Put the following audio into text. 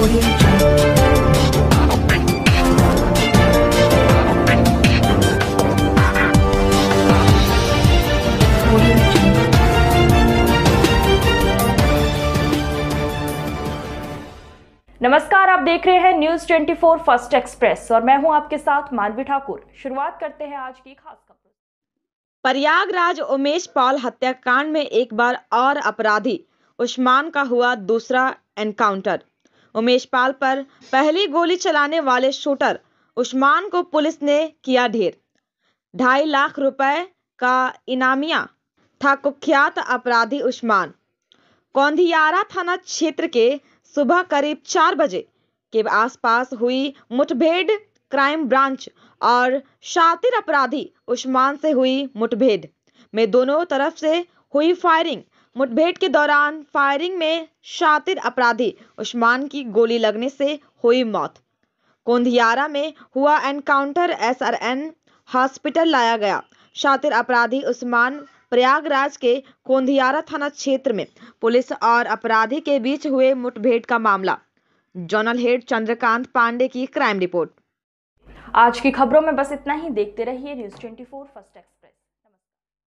नमस्कार आप देख रहे हैं न्यूज 24 फर्स्ट एक्सप्रेस और मैं हूं आपके साथ मानवी ठाकुर शुरुआत करते हैं आज की खास खबर प्रयागराज उमेश पाल हत्याकांड में एक बार और अपराधी उस्मान का हुआ दूसरा एनकाउंटर उमेश पाल पर पहली गोली चलाने वाले शूटर उस्मान को पुलिस ने किया ढेर ढाई लाख रुपए का इनामिया था कुख्यात अपराधी उस्मान कौंधियारा थाना क्षेत्र के सुबह करीब चार बजे के आसपास हुई मुठभेड़ क्राइम ब्रांच और शातिर अपराधी उस्मान से हुई मुठभेड़ में दोनों तरफ से हुई फायरिंग मुठभेड़ के दौरान फायरिंग में शातिर अपराधी उस्मान की गोली लगने से हुई मौत कोंधियारा में हुआ एनकाउंटर एसआरएन हॉस्पिटल लाया गया शातिर अपराधी उस्मान प्रयागराज के कोंधियारा थाना क्षेत्र में पुलिस और अपराधी के बीच हुए मुठभेड़ का मामला जोनल हेड चंद्रकांत पांडे की क्राइम रिपोर्ट आज की खबरों में बस इतना ही देखते रहिए न्यूज ट्वेंटी फर्स्ट एक्स